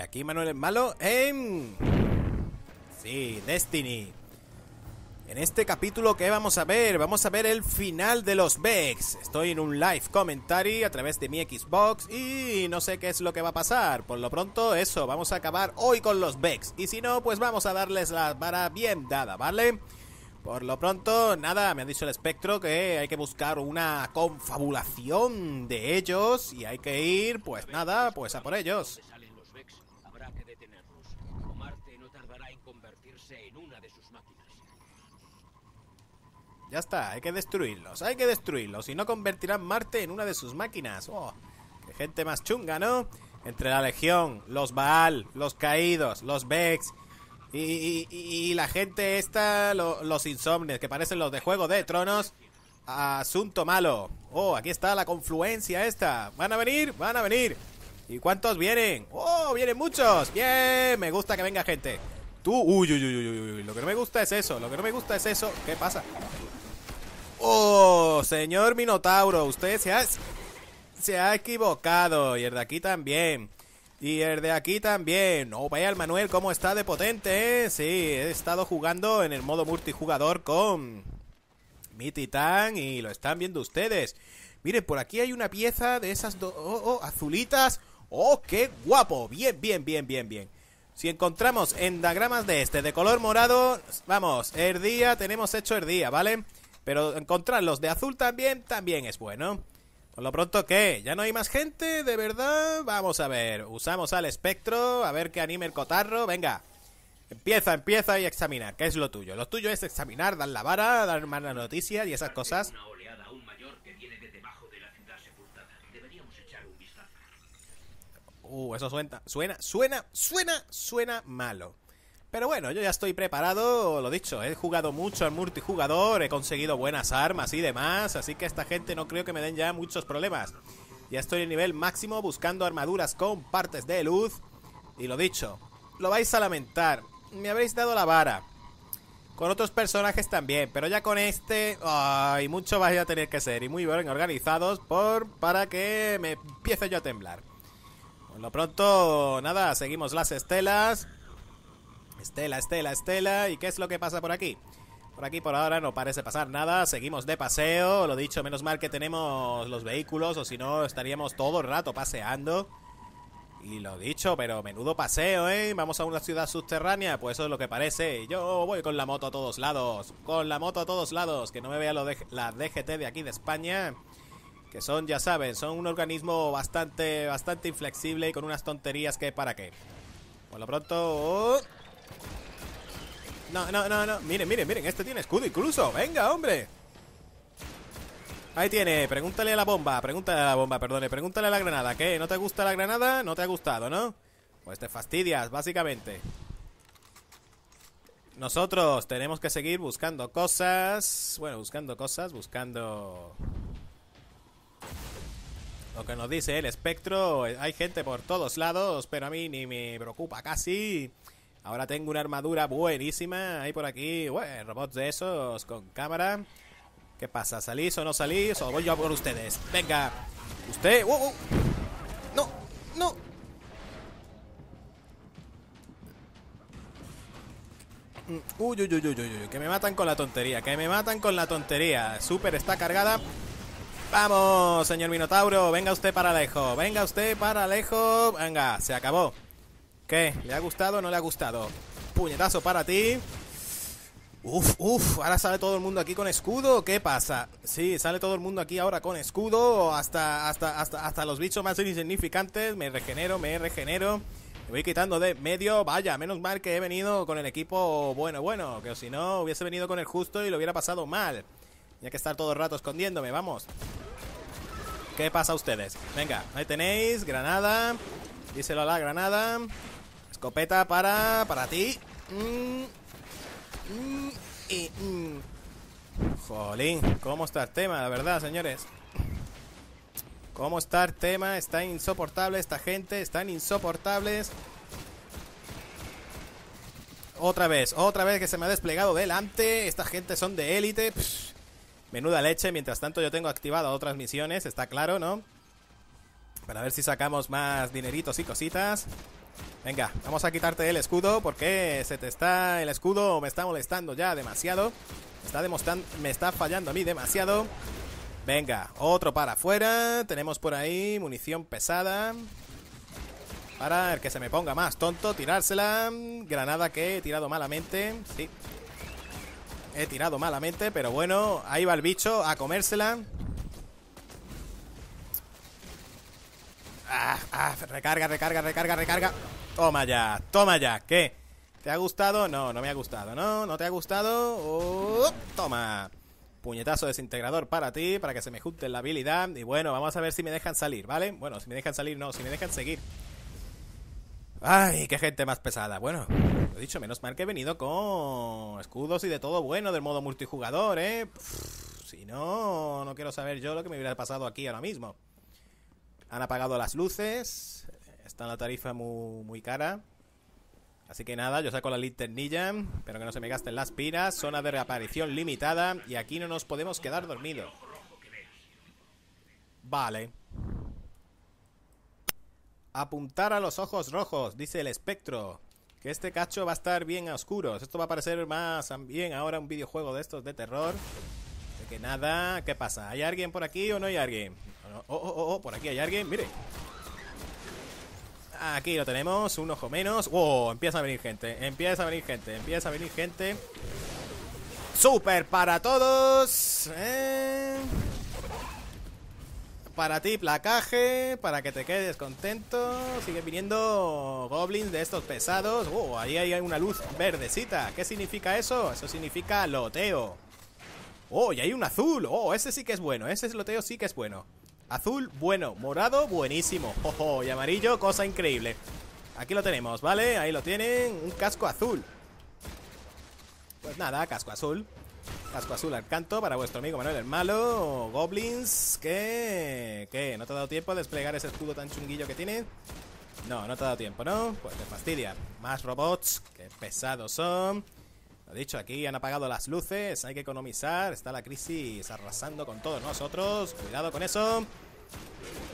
Aquí Manuel es malo. en... Sí, Destiny. En este capítulo que vamos a ver, vamos a ver el final de los Vex. Estoy en un live commentary a través de mi Xbox y no sé qué es lo que va a pasar. Por lo pronto, eso, vamos a acabar hoy con los Vex. Y si no, pues vamos a darles la vara bien dada, ¿vale? Por lo pronto, nada, me ha dicho el espectro que hay que buscar una confabulación de ellos y hay que ir, pues nada, pues a por ellos. Marte no tardará en convertirse en una de sus máquinas. Ya está, hay que destruirlos, hay que destruirlos, y no convertirán Marte en una de sus máquinas. ¡Oh! gente más chunga, ¿no? Entre la Legión, los Baal, los Caídos, los Vex, y, la gente esta, los insomnes, que parecen los de Juego de Tronos. Asunto malo. Oh, aquí está la confluencia esta. Van a venir, van a venir. ¿Y cuántos vienen? ¡Oh, vienen muchos! ¡Bien! Me gusta que venga gente. Tú, uy, uy, uy, uy, Lo que no me gusta es eso. Lo que no me gusta es eso. ¿Qué pasa? ¡Oh, señor Minotauro! Usted se ha, se ha equivocado. Y el de aquí también. Y el de aquí también. No, oh, vaya el Manuel, cómo está de potente, eh? Sí, he estado jugando en el modo multijugador con mi titán y lo están viendo ustedes. Miren, por aquí hay una pieza de esas dos oh, oh, azulitas. ¡Oh, qué guapo! Bien, bien, bien, bien, bien. Si encontramos endagramas de este de color morado, vamos, el día, tenemos hecho el día, ¿vale? Pero encontrarlos de azul también, también es bueno. Por lo pronto, ¿qué? ¿Ya no hay más gente? ¿De verdad? Vamos a ver. Usamos al espectro, a ver qué anime el cotarro. Venga. Empieza, empieza y examina. ¿Qué es lo tuyo? Lo tuyo es examinar, dar la vara, dar malas noticias y esas cosas. uh, eso suena, suena, suena, suena, suena malo. Pero bueno, yo ya estoy preparado, lo dicho, he jugado mucho al multijugador, he conseguido buenas armas y demás, así que esta gente no creo que me den ya muchos problemas. Ya estoy en nivel máximo buscando armaduras con partes de luz. Y lo dicho, lo vais a lamentar, me habréis dado la vara. Con otros personajes también, pero ya con este, ay, mucho vais a tener que ser y muy bien organizados por para que me empiece yo a temblar. Por lo pronto, nada, seguimos las estelas. Estela, estela, estela. ¿Y qué es lo que pasa por aquí? Por aquí por ahora no parece pasar nada, seguimos de paseo, lo dicho, menos mal que tenemos los vehículos o si no estaríamos todo el rato paseando. Y lo dicho, pero menudo paseo, ¿eh? Vamos a una ciudad subterránea, pues eso es lo que parece. Yo voy con la moto a todos lados, con la moto a todos lados, que no me vea la DGT de aquí de España que son, ya saben, son un organismo bastante, bastante inflexible y con unas tonterías que para qué. Por lo pronto... Oh. No, no, no, no. Miren, miren, miren. Este tiene escudo incluso. Venga, hombre. Ahí tiene. Pregúntale a la bomba. Pregúntale a la bomba, perdone. Pregúntale a la granada. ¿Qué? ¿No te gusta la granada? No te ha gustado, ¿no? Pues te fastidias, básicamente. Nosotros tenemos que seguir buscando cosas. Bueno, buscando cosas, buscando... Lo que nos dice el espectro, hay gente por todos lados, pero a mí ni me preocupa casi. Ahora tengo una armadura buenísima. Hay por aquí, robots de esos con cámara. ¿Qué pasa? ¿Salís o no salís? O voy yo a por ustedes. Venga. Usted. No, no. Uy, uy, uy, uy, uy, que me matan con la tontería, que me matan con la tontería. Super está cargada. Vamos, señor Minotauro, venga usted para lejos! venga usted para lejos! venga, se acabó. ¿Qué? ¿Le ha gustado o no le ha gustado? Puñetazo para ti. Uf, uf, ahora sale todo el mundo aquí con escudo, ¿qué pasa? Sí, sale todo el mundo aquí ahora con escudo, hasta, hasta, hasta los bichos más insignificantes, me regenero, me regenero. Me voy quitando de medio, vaya, menos mal que he venido con el equipo bueno, bueno, que si no hubiese venido con el justo y lo hubiera pasado mal. Ya que estar todo el rato escondiéndome, vamos. ¿Qué pasa a ustedes? Venga, ahí tenéis, granada. Díselo a la granada. Escopeta para. para ti. Mm, mm, mm. Jolín, ¿cómo está el tema, la verdad, señores? ¿Cómo está el tema? Está insoportable esta gente, están insoportables. Otra vez, otra vez que se me ha desplegado delante. Esta gente son de élite. Menuda leche, mientras tanto yo tengo activado otras misiones, está claro, ¿no? Para ver si sacamos más dineritos y cositas. Venga, vamos a quitarte el escudo porque se te está el escudo, me está molestando ya demasiado. está, me está fallando a mí demasiado. Venga, otro para afuera. Tenemos por ahí munición pesada. Para el que se me ponga más tonto, tirársela. Granada que he tirado malamente. Sí, He tirado malamente, pero bueno, ahí va el bicho a comérsela. Ah, ah, recarga, recarga, recarga, recarga. Toma ya, toma ya. ¿Qué? ¿Te ha gustado? No, no me ha gustado. No, no te ha gustado. Oh, toma. Puñetazo desintegrador para ti, para que se me junte la habilidad. Y bueno, vamos a ver si me dejan salir, ¿vale? Bueno, si me dejan salir, no, si me dejan seguir. ¡Ay, qué gente más pesada! Bueno, lo dicho, menos mal que he venido con escudos y de todo bueno del modo multijugador, ¿eh? si no, no quiero saber yo lo que me hubiera pasado aquí ahora mismo. Han apagado las luces, está la tarifa muy, muy cara. Así que nada, yo saco la linternilla, pero que no se me gasten las piras. Zona de reaparición limitada y aquí no nos podemos quedar dormidos. Vale. Apuntar a los ojos rojos, dice el espectro. Que este cacho va a estar bien a oscuros. Esto va a parecer más bien ahora un videojuego de estos de terror. De que nada, ¿qué pasa? ¿Hay alguien por aquí o no hay alguien? Oh, oh, oh, oh por aquí hay alguien, mire. Aquí lo tenemos, un ojo menos. ¡Wow! Empieza a venir gente, empieza a venir gente, empieza a venir gente. ¡Súper para todos! Eh... Para ti, placaje, para que te quedes contento. Sigue viniendo goblins de estos pesados. Oh, ahí hay una luz verdecita. ¿Qué significa eso? Eso significa loteo. Oh, y hay un azul. Oh, ese sí que es bueno. Ese loteo sí que es bueno. Azul, bueno. Morado, buenísimo. jojo, y amarillo, cosa increíble. Aquí lo tenemos, ¿vale? Ahí lo tienen. Un casco azul. Pues nada, casco azul. Casco azul al canto para vuestro amigo Manuel el Malo. Goblins, que... ¿Qué? ¿No te ha dado tiempo a desplegar ese escudo tan chunguillo que tiene? No, no te ha dado tiempo, ¿no? Pues te fastidia. Más robots, que pesados son. Lo dicho, aquí han apagado las luces, hay que economizar. Está la crisis arrasando con todos nosotros. Cuidado con eso.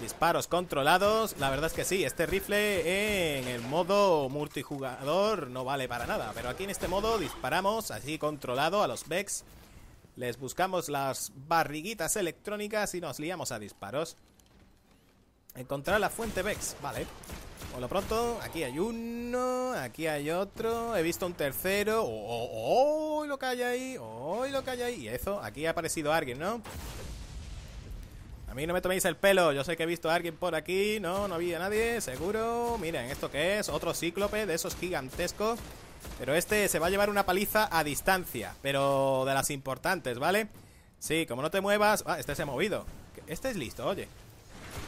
Disparos controlados. La verdad es que sí, este rifle en el modo multijugador no vale para nada. Pero aquí en este modo disparamos así controlado a los Vex. Les buscamos las barriguitas electrónicas y nos liamos a disparos. Encontrar la fuente Vex, vale. Por lo pronto, aquí hay uno, aquí hay otro, he visto un tercero. ¡Oh, oh, oh lo que hay ahí! ¡Oh, lo que hay ahí! Y eso, aquí ha aparecido alguien, ¿no? A mí no me toméis el pelo, yo sé que he visto a alguien por aquí No, no había nadie, seguro Miren, ¿esto qué es? Otro cíclope de esos gigantescos Pero este se va a llevar una paliza a distancia Pero de las importantes, ¿vale? Sí, como no te muevas... Ah, este se ha movido Este es listo, oye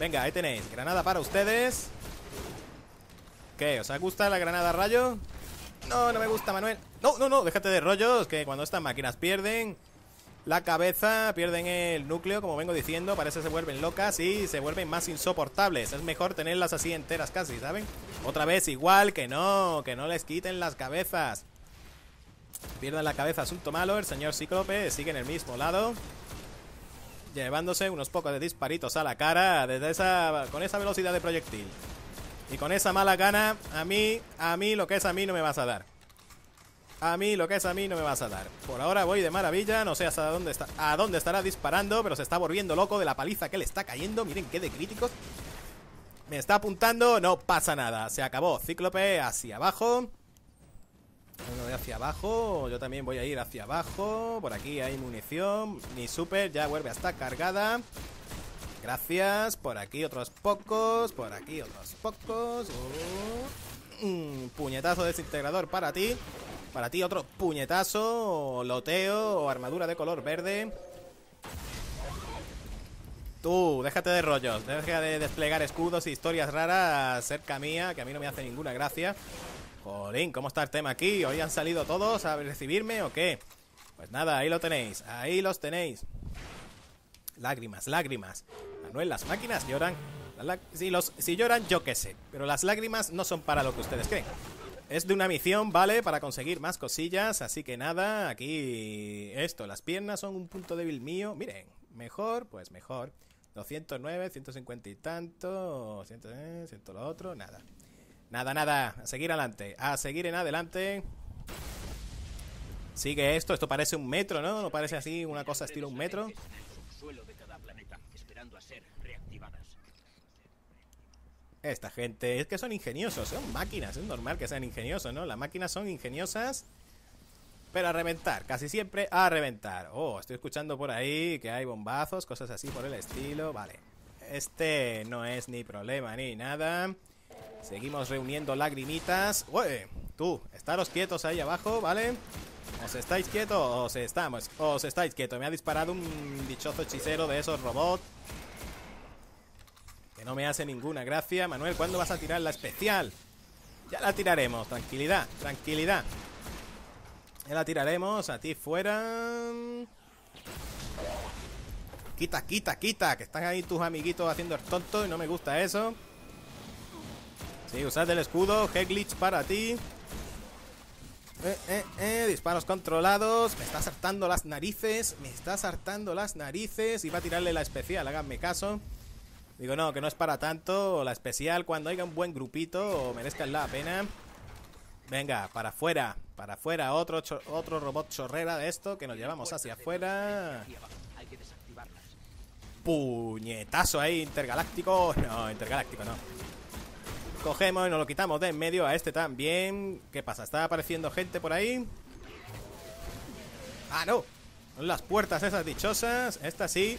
Venga, ahí tenéis, granada para ustedes ¿Qué? ¿Os ha gusta la granada rayo? No, no me gusta, Manuel No, no, no, déjate de rollos Que cuando estas máquinas pierden la cabeza, pierden el núcleo, como vengo diciendo, parece que se vuelven locas y se vuelven más insoportables. Es mejor tenerlas así enteras casi, ¿saben? Otra vez igual, que no, que no les quiten las cabezas. Pierden la cabeza, asunto malo, el señor Cíclope sigue en el mismo lado. Llevándose unos pocos de disparitos a la cara desde esa, con esa velocidad de proyectil. Y con esa mala gana, a mí, a mí lo que es a mí no me vas a dar. A mí lo que es a mí no me vas a dar. Por ahora voy de maravilla, no sé hasta dónde está, a dónde estará disparando, pero se está volviendo loco de la paliza que le está cayendo. Miren qué de críticos. Me está apuntando, no pasa nada. Se acabó. Cíclope hacia abajo. Uno de hacia abajo. Yo también voy a ir hacia abajo. Por aquí hay munición. Mi super ya vuelve a estar cargada. Gracias. Por aquí otros pocos. Por aquí otros pocos. Oh, mm, puñetazo desintegrador para ti. Para ti otro puñetazo, loteo o armadura de color verde. Tú, déjate de rollos, deja de desplegar escudos y e historias raras cerca mía, que a mí no me hace ninguna gracia. Jolín, ¿cómo está el tema aquí? ¿Hoy han salido todos a recibirme o qué? Pues nada, ahí lo tenéis, ahí los tenéis. Lágrimas, lágrimas. Manuel, las máquinas lloran. los, si lloran, yo qué sé. Pero las lágrimas no son para lo que ustedes creen. Es de una misión, ¿vale? Para conseguir más cosillas. Así que nada, aquí esto. Las piernas son un punto débil mío. Miren, mejor, pues mejor. 209, 150 y tanto. Siento, eh, lo otro. Nada. Nada, nada. A seguir adelante. A seguir en adelante. Sigue esto. Esto parece un metro, ¿no? No parece así una cosa estilo un metro. esperando a ser esta gente es que son ingeniosos, son máquinas, es normal que sean ingeniosos, ¿no? Las máquinas son ingeniosas, pero a reventar, casi siempre a reventar. Oh, estoy escuchando por ahí que hay bombazos, cosas así por el estilo, vale. Este no es ni problema ni nada. Seguimos reuniendo lagrimitas. Uy, tú, estaros quietos ahí abajo, ¿vale? ¿Os estáis quietos? Os estamos. Os estáis quietos. Me ha disparado un dichoso hechicero de esos robots no me hace ninguna gracia. Manuel, ¿cuándo vas a tirar la especial? Ya la tiraremos. Tranquilidad, tranquilidad. Ya la tiraremos. A ti fuera. Quita, quita, quita. Que están ahí tus amiguitos haciendo el tonto y no me gusta eso. Sí, usad el escudo. Heglitch para ti. Eh, eh, eh, disparos controlados. Me está saltando las narices. Me está saltando las narices. Y va a tirarle la especial, háganme caso. Digo, no, que no es para tanto. La especial cuando haya un buen grupito o la pena. Venga, para afuera. Para afuera. Otro, otro robot chorrera de esto que nos llevamos hacia afuera. Puñetazo ahí, intergaláctico. No, intergaláctico no. Cogemos y nos lo quitamos de en medio a este también. ¿Qué pasa? ¿Está apareciendo gente por ahí? Ah, no. Las puertas esas dichosas. Esta sí.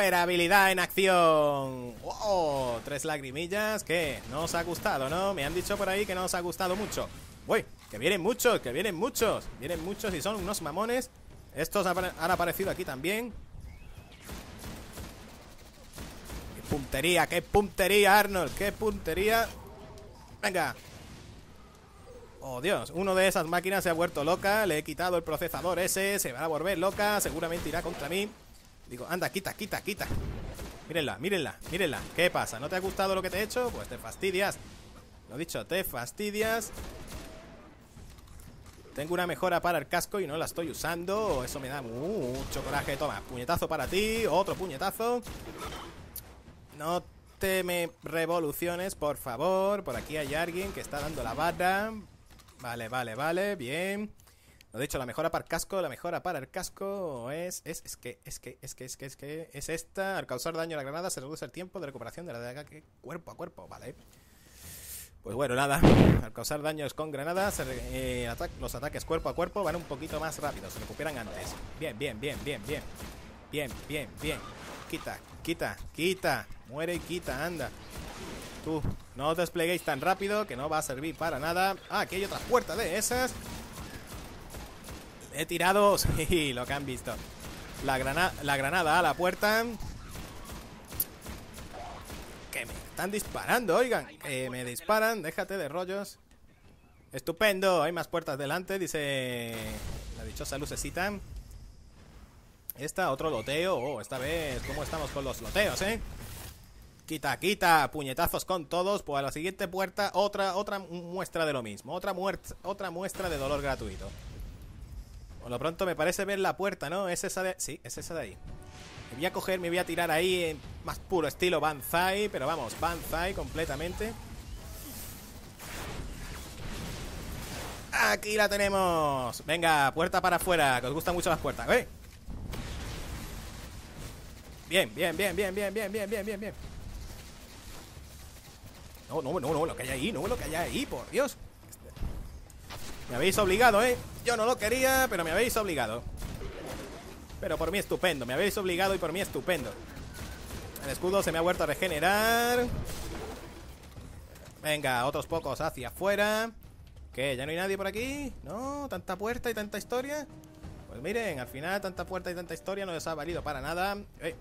Operabilidad en acción. ¡Wow! Tres lagrimillas que no os ha gustado, ¿no? Me han dicho por ahí que no os ha gustado mucho. ¡Uy! Que vienen muchos, que vienen muchos. Vienen muchos y son unos mamones. Estos han aparecido aquí también. ¡Qué puntería, qué puntería, Arnold! ¡Qué puntería! ¡Venga! Oh, Dios, uno de esas máquinas se ha vuelto loca Le he quitado el procesador ese Se va a volver loca, seguramente irá contra mí Digo, anda, quita, quita, quita. Mírenla, mírenla, mírenla. ¿Qué pasa? ¿No te ha gustado lo que te he hecho? Pues te fastidias. Lo dicho, te fastidias. Tengo una mejora para el casco y no la estoy usando. Eso me da mucho coraje. Toma, puñetazo para ti. Otro puñetazo. No te me revoluciones, por favor. Por aquí hay alguien que está dando la barra. Vale, vale, vale. Bien. No, de hecho, la mejora para el casco, la mejora para el casco es, es, es que, es que, es que, es que, es que, es esta. Al causar daño a la granada se reduce el tiempo de recuperación de la de ataque cuerpo a cuerpo, vale. Pues bueno, nada. Al causar daños con granadas, eh, los ataques cuerpo a cuerpo van un poquito más rápido, se recuperan antes. Bien, bien, bien, bien, bien. Bien, bien, bien. Quita, quita, quita. Muere y quita, anda. Tú, no os despleguéis tan rápido que no va a servir para nada. Ah, aquí hay otra puerta de esas. He tirado, sí, lo que han visto. La, la granada a la puerta. Que me están disparando, oigan. Eh, me disparan, déjate de rollos. Estupendo, hay más puertas delante, dice la dichosa lucecita. Esta, otro loteo. Oh, esta vez, ¿cómo estamos con los loteos, eh? Quita, quita, puñetazos con todos. Pues a la siguiente puerta, otra, otra muestra de lo mismo. Otra, otra muestra de dolor gratuito. Por lo pronto me parece ver la puerta, ¿no? Es esa de... Sí, es esa de ahí. Me voy a coger, me voy a tirar ahí en más puro estilo Banzai, pero vamos, Banzai completamente. Aquí la tenemos. Venga, puerta para afuera, que os gustan mucho las puertas. ¡Eh! Bien, bien, bien, bien, bien, bien, bien, bien, bien, bien. No, no, no, no, lo que hay ahí, no, lo que hay ahí, por Dios. Me habéis obligado, ¿eh? Yo no lo quería, pero me habéis obligado. Pero por mí estupendo. Me habéis obligado y por mí estupendo. El escudo se me ha vuelto a regenerar. Venga, otros pocos hacia afuera. ¿Qué? ¿Ya no hay nadie por aquí? ¿No? ¿Tanta puerta y tanta historia? Pues miren, al final tanta puerta y tanta historia no les ha valido para nada. Eh,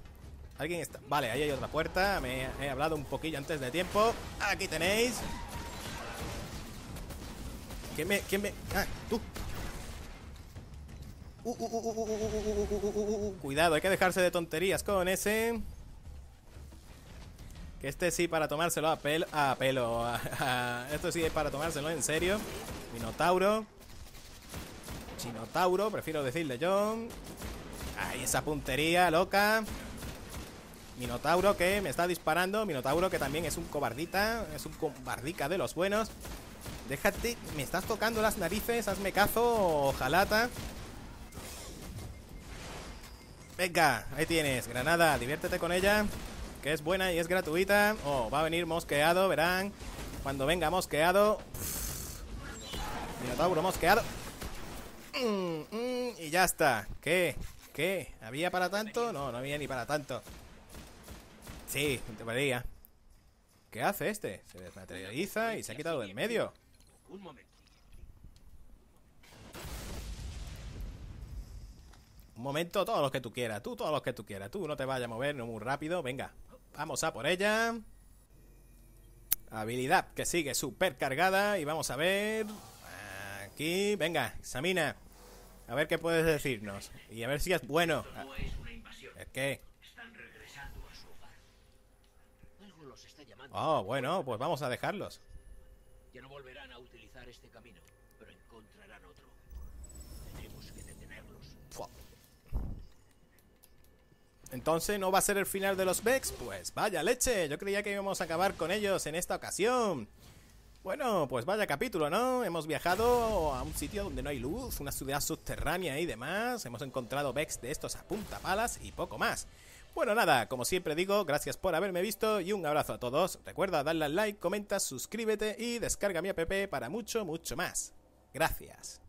¿Alguien está? Vale, ahí hay otra puerta. Me he hablado un poquillo antes de tiempo. Aquí tenéis. ¿Quién me? Ah, tú. Cuidado, hay que dejarse de tonterías con ese. Que este sí para tomárselo a pelo. A pelo. esto sí es para tomárselo en serio. Minotauro. Chinotauro, prefiero decirle John Ay, esa puntería loca. Minotauro que me está disparando. Minotauro que también es un cobardita. Es un cobardica de los buenos. Déjate, me estás tocando las narices, hazme cazo, jalata. Venga, ahí tienes, granada, diviértete con ella, que es buena y es gratuita. Oh, va a venir mosqueado, verán. Cuando venga mosqueado... mira minotauro mosqueado. Mm, mm, y ya está. ¿Qué? ¿Qué? ¿Había para tanto? No, no había ni para tanto. Sí, te paría. ¿Qué hace este? Se desmaterializa y se ha quitado del medio. Un momento. Un momento, todos los que tú quieras. Tú, todos los que tú quieras. Tú no te vayas a mover no muy rápido. Venga, vamos a por ella. Habilidad que sigue super cargada. Y vamos a ver. Aquí, venga, examina. A ver qué puedes decirnos. Y a ver si es bueno. es, que. Oh, bueno, pues vamos a dejarlos. Ya no volverán a utilizar este Entonces, ¿no va a ser el final de los Vex? Pues vaya leche, yo creía que íbamos a acabar con ellos en esta ocasión. Bueno, pues vaya capítulo, ¿no? Hemos viajado a un sitio donde no hay luz, una ciudad subterránea y demás. Hemos encontrado Vex de estos a punta palas y poco más. Bueno, nada, como siempre digo, gracias por haberme visto y un abrazo a todos. Recuerda darle al like, comenta, suscríbete y descarga mi app para mucho, mucho más. Gracias.